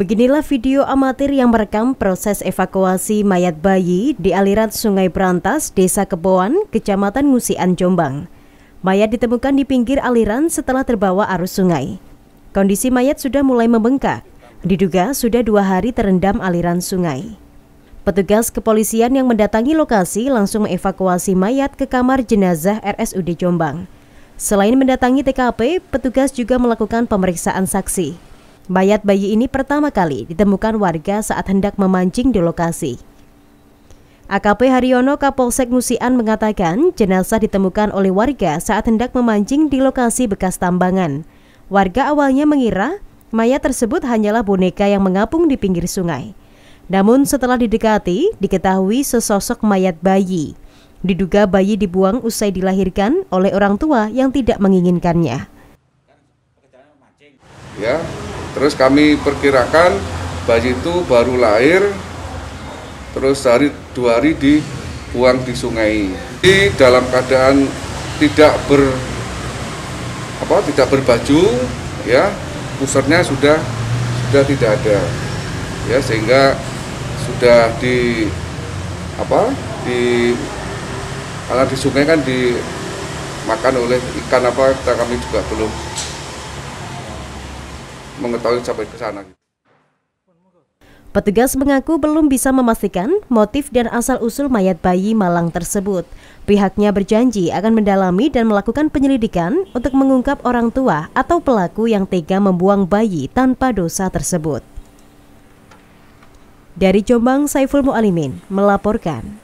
Beginilah video amatir yang merekam proses evakuasi mayat bayi di aliran Sungai Berantas, Desa Keboan, Kecamatan Ngusian, Jombang. Mayat ditemukan di pinggir aliran setelah terbawa arus sungai. Kondisi mayat sudah mulai membengkak, diduga sudah dua hari terendam aliran sungai. Petugas kepolisian yang mendatangi lokasi langsung mengevakuasi mayat ke kamar jenazah RSUD Jombang. Selain mendatangi TKP, petugas juga melakukan pemeriksaan saksi. Mayat bayi ini pertama kali ditemukan warga saat hendak memancing di lokasi. AKP Haryono Kapolsek Nusian mengatakan jenazah ditemukan oleh warga saat hendak memancing di lokasi bekas tambangan. Warga awalnya mengira mayat tersebut hanyalah boneka yang mengapung di pinggir sungai. Namun setelah didekati, diketahui sesosok mayat bayi. Diduga bayi dibuang usai dilahirkan oleh orang tua yang tidak menginginkannya. Ya, Terus kami perkirakan bayi itu baru lahir, terus hari dua hari dibuang di sungai. Di dalam keadaan tidak ber apa tidak berbaju, ya pusernya sudah sudah tidak ada, ya sehingga sudah di apa di karena di sungai kan dimakan oleh ikan apa kita kami juga belum mengetahui sampai ke sana. Gitu. Petugas mengaku belum bisa memastikan motif dan asal-usul mayat bayi malang tersebut. Pihaknya berjanji akan mendalami dan melakukan penyelidikan untuk mengungkap orang tua atau pelaku yang tega membuang bayi tanpa dosa tersebut. Dari Jombang, Saiful Mualimin melaporkan.